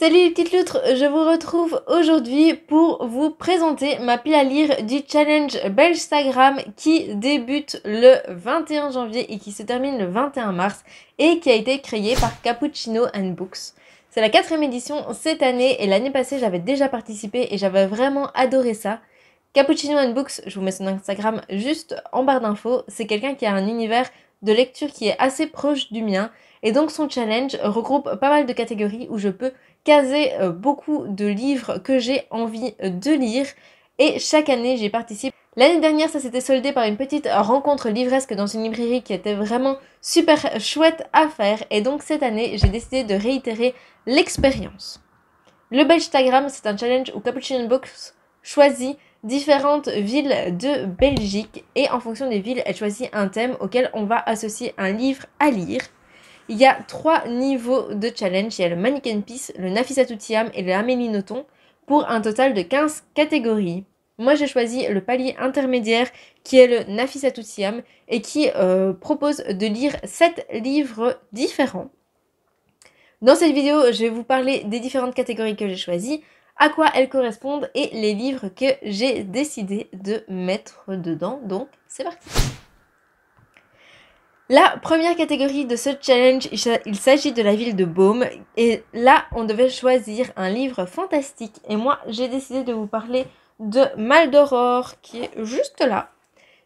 Salut les petites loutres, je vous retrouve aujourd'hui pour vous présenter ma pile à lire du challenge Instagram qui débute le 21 janvier et qui se termine le 21 mars et qui a été créé par Cappuccino and Books. C'est la quatrième édition cette année et l'année passée j'avais déjà participé et j'avais vraiment adoré ça. Cappuccino and Books, je vous mets son Instagram juste en barre d'infos, c'est quelqu'un qui a un univers de lecture qui est assez proche du mien et donc son challenge regroupe pas mal de catégories où je peux caser euh, beaucoup de livres que j'ai envie euh, de lire et chaque année j'y participe. L'année dernière ça s'était soldé par une petite euh, rencontre livresque dans une librairie qui était vraiment super chouette à faire et donc cette année j'ai décidé de réitérer l'expérience. Le Belgstagram c'est un challenge où Cappuccino Books choisit différentes villes de Belgique et en fonction des villes elle choisit un thème auquel on va associer un livre à lire. Il y a trois niveaux de challenge. Il y a le Mannequin Peace, le Nafisatoutiam et le Amélie pour un total de 15 catégories. Moi, j'ai choisi le palier intermédiaire qui est le Nafisatoutiam et qui euh, propose de lire 7 livres différents. Dans cette vidéo, je vais vous parler des différentes catégories que j'ai choisies, à quoi elles correspondent et les livres que j'ai décidé de mettre dedans. Donc, c'est parti la première catégorie de ce challenge, il s'agit de la ville de Baume. Et là, on devait choisir un livre fantastique. Et moi, j'ai décidé de vous parler de Mal qui est juste là.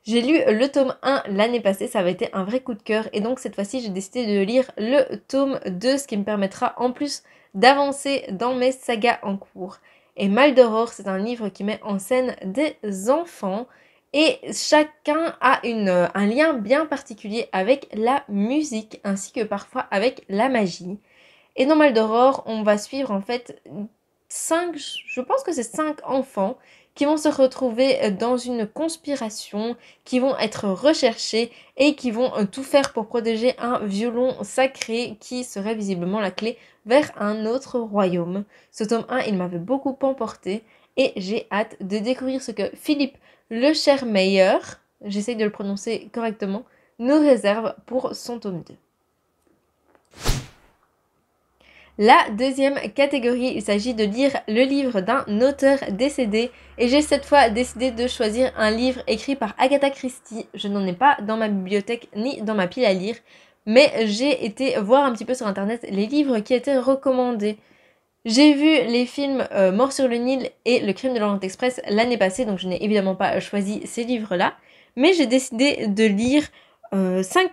J'ai lu le tome 1 l'année passée, ça avait été un vrai coup de cœur. Et donc, cette fois-ci, j'ai décidé de lire le tome 2, ce qui me permettra en plus d'avancer dans mes sagas en cours. Et Mal c'est un livre qui met en scène des enfants. Et chacun a euh, un lien bien particulier avec la musique ainsi que parfois avec la magie. Et dans Maldoror, on va suivre en fait 5, je pense que c'est 5 enfants qui vont se retrouver euh, dans une conspiration, qui vont être recherchés et qui vont euh, tout faire pour protéger un violon sacré qui serait visiblement la clé vers un autre royaume. Ce tome 1, il m'avait beaucoup emporté et j'ai hâte de découvrir ce que Philippe le cher Meyer, j'essaye de le prononcer correctement, nous réserve pour son tome 2. La deuxième catégorie, il s'agit de lire le livre d'un auteur décédé et j'ai cette fois décidé de choisir un livre écrit par Agatha Christie. Je n'en ai pas dans ma bibliothèque ni dans ma pile à lire, mais j'ai été voir un petit peu sur internet les livres qui étaient recommandés j'ai vu les films euh, Mort sur le Nil et Le crime de l'Orient Express l'année passée, donc je n'ai évidemment pas euh, choisi ces livres-là. Mais j'ai décidé de lire 5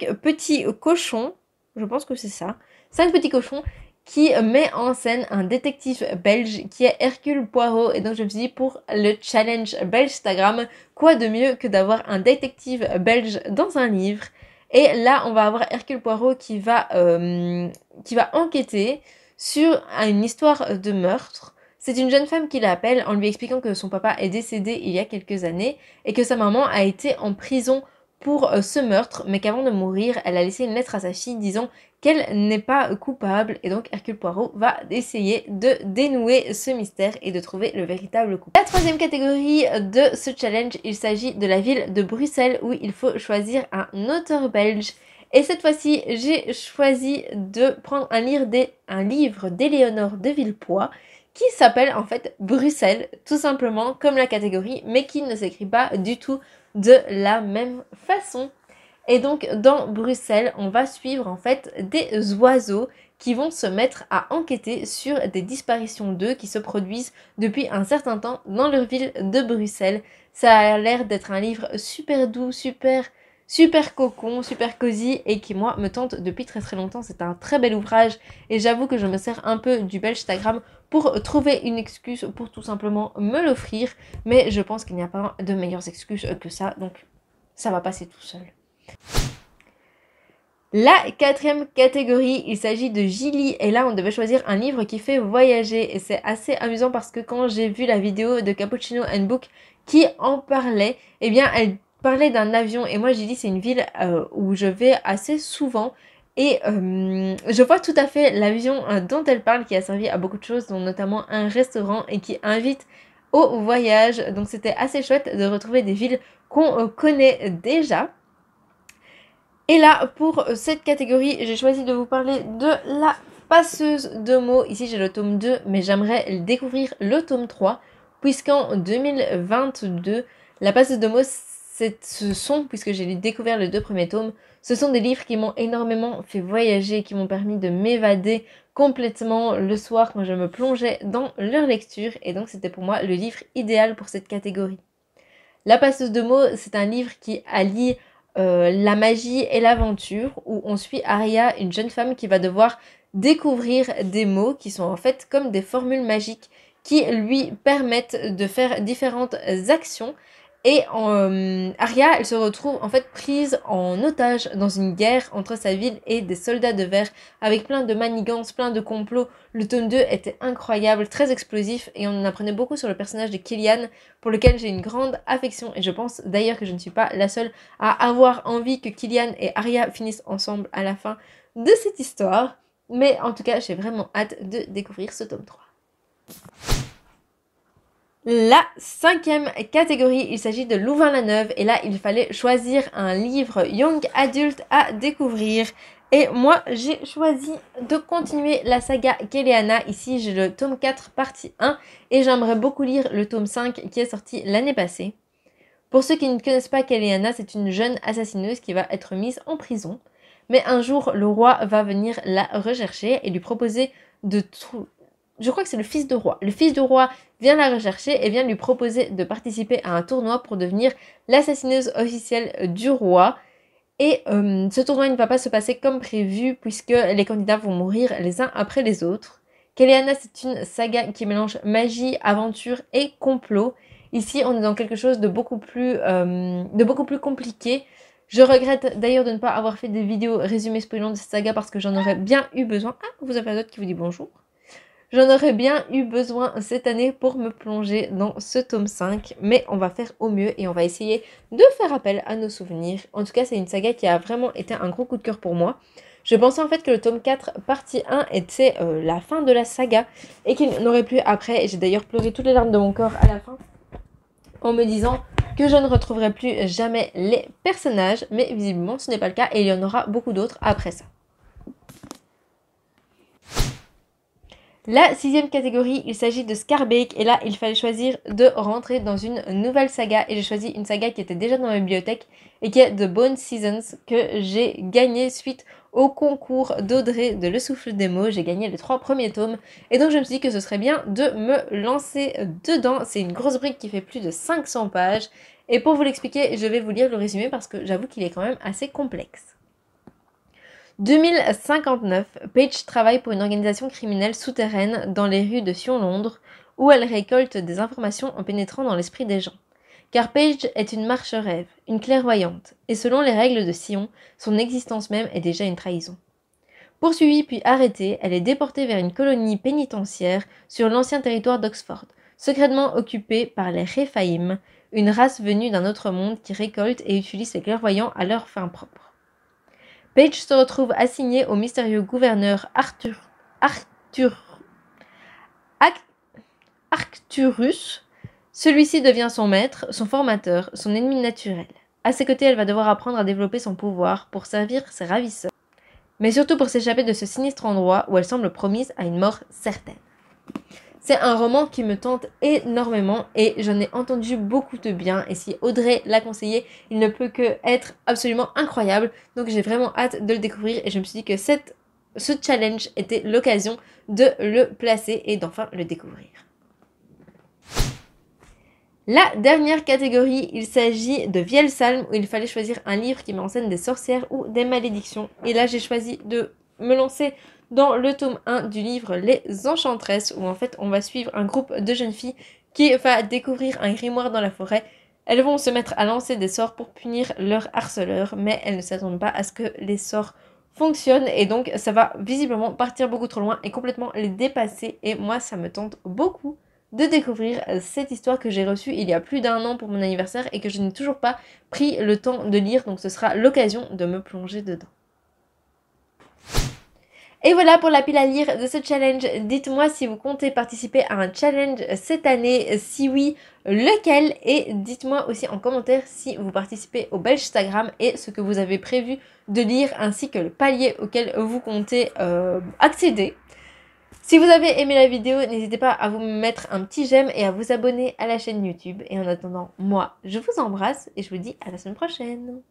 euh, petits cochons, je pense que c'est ça, 5 petits cochons qui met en scène un détective belge qui est Hercule Poirot. Et donc je me suis dit, pour le challenge belge Instagram, quoi de mieux que d'avoir un détective belge dans un livre Et là, on va avoir Hercule Poirot qui qui va enquêter sur une histoire euh, de meurtre. C'est une jeune femme qui l'appelle en lui expliquant que son papa est décédé il y a quelques années et que sa maman a été en prison pour euh, ce meurtre, mais qu'avant de mourir, elle a laissé une lettre à sa fille disant qu'elle n'est pas coupable. Et donc Hercule Poirot va essayer de dénouer ce mystère et de trouver le véritable coup. La troisième catégorie de ce challenge, il s'agit de la ville de Bruxelles où il faut choisir un auteur belge et cette fois-ci, j'ai choisi de prendre un, livre d'Éléonore de Villepoix qui s'appelle en fait Bruxelles, tout simplement comme la catégorie, mais qui ne s'écrit pas du tout de la même façon. Et donc dans Bruxelles, on va suivre en fait des oiseaux qui vont se mettre à enquêter sur des disparitions d'œufs qui se produisent depuis un certain temps dans leur ville de Bruxelles. Ça a l'air d'être un livre super doux, super super cocon, super cosy et qui moi me tente depuis très très longtemps. C'est un très bel ouvrage et j'avoue que je me sers un peu du bel Instagram pour trouver une excuse pour tout simplement me l'offrir, mais je pense qu'il n'y a pas de meilleures excuses que ça, donc ça va passer tout seul. La quatrième catégorie, il s'agit de Gilly. Et là, on devait choisir un livre qui fait voyager. Et c'est assez amusant parce que quand j'ai vu la vidéo de Cappuccino and Book qui en parlait, eh bien, elle parler d'un avion et moi j'ai dit c'est une ville euh, où je vais assez souvent et euh, je vois tout à fait l'avion euh, dont elle parle qui a servi à beaucoup de choses dont notamment un restaurant et qui invite au voyage. Donc c'était assez chouette de retrouver des villes qu'on connaît déjà. Et là, pour cette catégorie, j'ai choisi de vous parler de la passeuse de mots. Ici, j'ai le tome 2, mais j'aimerais découvrir le tome 3, puisqu'en 2022, la passeuse de mots ce sont, puisque j'ai découvert les deux premiers tomes, ce sont des livres qui m'ont énormément fait voyager, qui m'ont permis de m'évader complètement le soir quand je me plongeais dans leur lecture, et donc c'était pour moi le livre idéal pour cette catégorie. La passeuse de mots, c'est un livre qui allie euh, la magie et l'aventure, où on suit Aria, une jeune femme qui va devoir découvrir des mots qui sont en fait comme des formules magiques qui lui permettent de faire différentes actions et Aria euh, Arya, elle se retrouve en fait prise en otage dans une guerre entre sa ville et des soldats de verre, avec plein de manigances, plein de complots. Le tome 2 était incroyable, très explosif, et on en apprenait beaucoup sur le personnage de Killian, pour lequel j'ai une grande affection. Et je pense d'ailleurs que je ne suis pas la seule à avoir envie que Killian et Arya finissent ensemble à la fin de cette histoire. Mais en tout cas, j'ai vraiment hâte de découvrir ce tome 3. La cinquième catégorie, il s'agit de Louvain-la-Neuve et là il fallait choisir un livre young adulte à découvrir. Et moi j'ai choisi de continuer la saga Keleana. Ici j'ai le tome 4 partie 1 et j'aimerais beaucoup lire le tome 5 qui est sorti l'année passée. Pour ceux qui ne connaissent pas Keleana, c'est une jeune assassineuse qui va être mise en prison. Mais un jour le roi va venir la rechercher et lui proposer de, je crois que c'est le fils de roi. Le fils du roi vient la rechercher et vient lui proposer de participer à un tournoi pour devenir l'assassineuse officielle du roi. Et euh, ce tournoi ne va pas se passer comme prévu puisque les candidats vont mourir les uns après les autres. Keleana, c'est une saga qui mélange magie, aventure et complot. Ici, on est dans quelque chose de beaucoup plus, euh, de beaucoup plus compliqué. Je regrette d'ailleurs de ne pas avoir fait des vidéos résumées spoilant de cette saga parce que j'en aurais bien eu besoin. Ah, vous avez un autre qui vous dit bonjour. J'en aurais bien eu besoin cette année pour me plonger dans ce tome 5, mais on va faire au mieux et on va essayer de faire appel à nos souvenirs. En tout cas, c'est une saga qui a vraiment été un gros coup de cœur pour moi. Je pensais en fait que le tome 4, partie 1, était euh, la fin de la saga et qu'il n'aurait plus après. J'ai d'ailleurs pleuré toutes les larmes de mon corps à la fin en me disant que je ne retrouverai plus jamais les personnages, mais visiblement ce n'est pas le cas et il y en aura beaucoup d'autres après ça. La sixième catégorie, il s'agit de Scarbake et là il fallait choisir de rentrer dans une nouvelle saga et j'ai choisi une saga qui était déjà dans ma bibliothèque et qui est The Bone Seasons que j'ai gagné suite au concours d'Audrey de Le Souffle des mots. J'ai gagné les trois premiers tomes et donc je me suis dit que ce serait bien de me lancer dedans. C'est une grosse brique qui fait plus de 500 pages et pour vous l'expliquer je vais vous lire le résumé parce que j'avoue qu'il est quand même assez complexe. 2059, Paige travaille pour une organisation criminelle souterraine dans les rues de Sion Londres, où elle récolte des informations en pénétrant dans l'esprit des gens. Car Paige est une marche rêve, une clairvoyante, et selon les règles de Sion, son existence même est déjà une trahison. Poursuivie puis arrêtée, elle est déportée vers une colonie pénitentiaire sur l'ancien territoire d'Oxford, secrètement occupée par les Rephaïm, une race venue d'un autre monde qui récolte et utilise les clairvoyants à leur fin propre. Page se retrouve assignée au mystérieux gouverneur Arthur, Arthur, Arcturus. Celui-ci devient son maître, son formateur, son ennemi naturel. À ses côtés, elle va devoir apprendre à développer son pouvoir pour servir ses ravisseurs, mais surtout pour s'échapper de ce sinistre endroit où elle semble promise à une mort certaine. C'est un roman qui me tente énormément et j'en ai entendu beaucoup de bien. Et si Audrey l'a conseillé, il ne peut que être absolument incroyable. Donc j'ai vraiment hâte de le découvrir et je me suis dit que cette, ce challenge était l'occasion de le placer et d'enfin le découvrir. La dernière catégorie, il s'agit de Salme où il fallait choisir un livre qui met en des sorcières ou des malédictions. Et là, j'ai choisi de me lancer dans le tome 1 du livre Les Enchantresses, où en fait on va suivre un groupe de jeunes filles qui va découvrir un grimoire dans la forêt. Elles vont se mettre à lancer des sorts pour punir leurs harceleurs, mais elles ne s'attendent pas à ce que les sorts fonctionnent et donc ça va visiblement partir beaucoup trop loin et complètement les dépasser et moi ça me tente beaucoup de découvrir cette histoire que j'ai reçue il y a plus d'un an pour mon anniversaire et que je n'ai toujours pas pris le temps de lire donc ce sera l'occasion de me plonger dedans. Et voilà pour la pile à lire de ce challenge. Dites-moi si vous comptez participer à un challenge cette année. Si oui, lequel Et dites-moi aussi en commentaire si vous participez au belge Instagram et ce que vous avez prévu de lire ainsi que le palier auquel vous comptez euh, accéder. Si vous avez aimé la vidéo, n'hésitez pas à vous mettre un petit j'aime et à vous abonner à la chaîne YouTube. Et en attendant, moi, je vous embrasse et je vous dis à la semaine prochaine.